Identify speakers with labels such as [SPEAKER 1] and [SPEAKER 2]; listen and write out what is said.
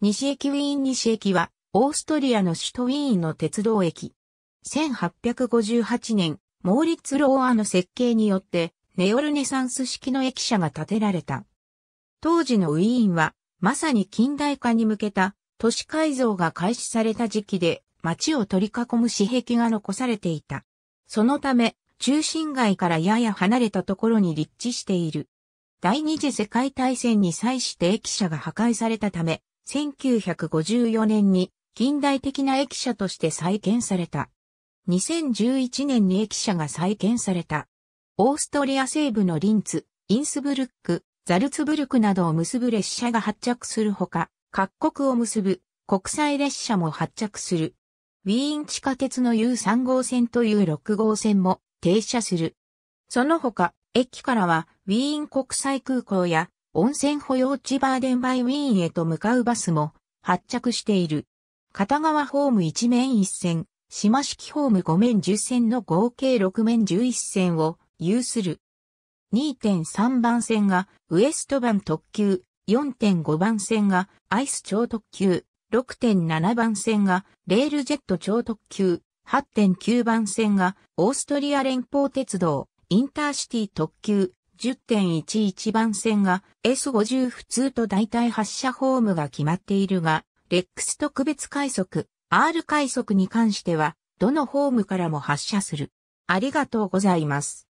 [SPEAKER 1] 西駅ウィーン西駅は、オーストリアの首都ウィーンの鉄道駅。
[SPEAKER 2] 1858年、モーリッツ・ローアの設計によって、ネオルネサンス式の駅舎が建てられた。当時のウィーンは、まさに近代化に向けた都市改造が開始された時期で、街を取り囲む紙壁が残されていた。そのため、中心街からやや離れたところに立地している。第二次世界大戦に際して駅舎が破壊されたため、1954年に近代的な駅舎として再建された。2011年に駅舎が再建された。オーストリア西部のリンツ、インスブルック、ザルツブルクなどを結ぶ列車が発着するほか、各国を結ぶ国際列車も発着する。ウィーン地下鉄の U3 号線と U6 号線も停車する。その他、駅からはウィーン国際空港や温泉保養地バーデンバイウィーンへと向かうバスも発着している。片側ホーム1面1線、島式ホーム5面10線の合計6面11線を有する。2.3番線がウエストン特急、4.5番線がアイス超特急、6.7番線がレールジェット超特急、8.9番線がオーストリア連邦鉄道、インターシティ特急、10.11番線が S50 普通と大体発射ホームが決まっているが、レックス特別快速、R 快速に関しては、どのホ
[SPEAKER 1] ームからも発射する。ありがとうございます。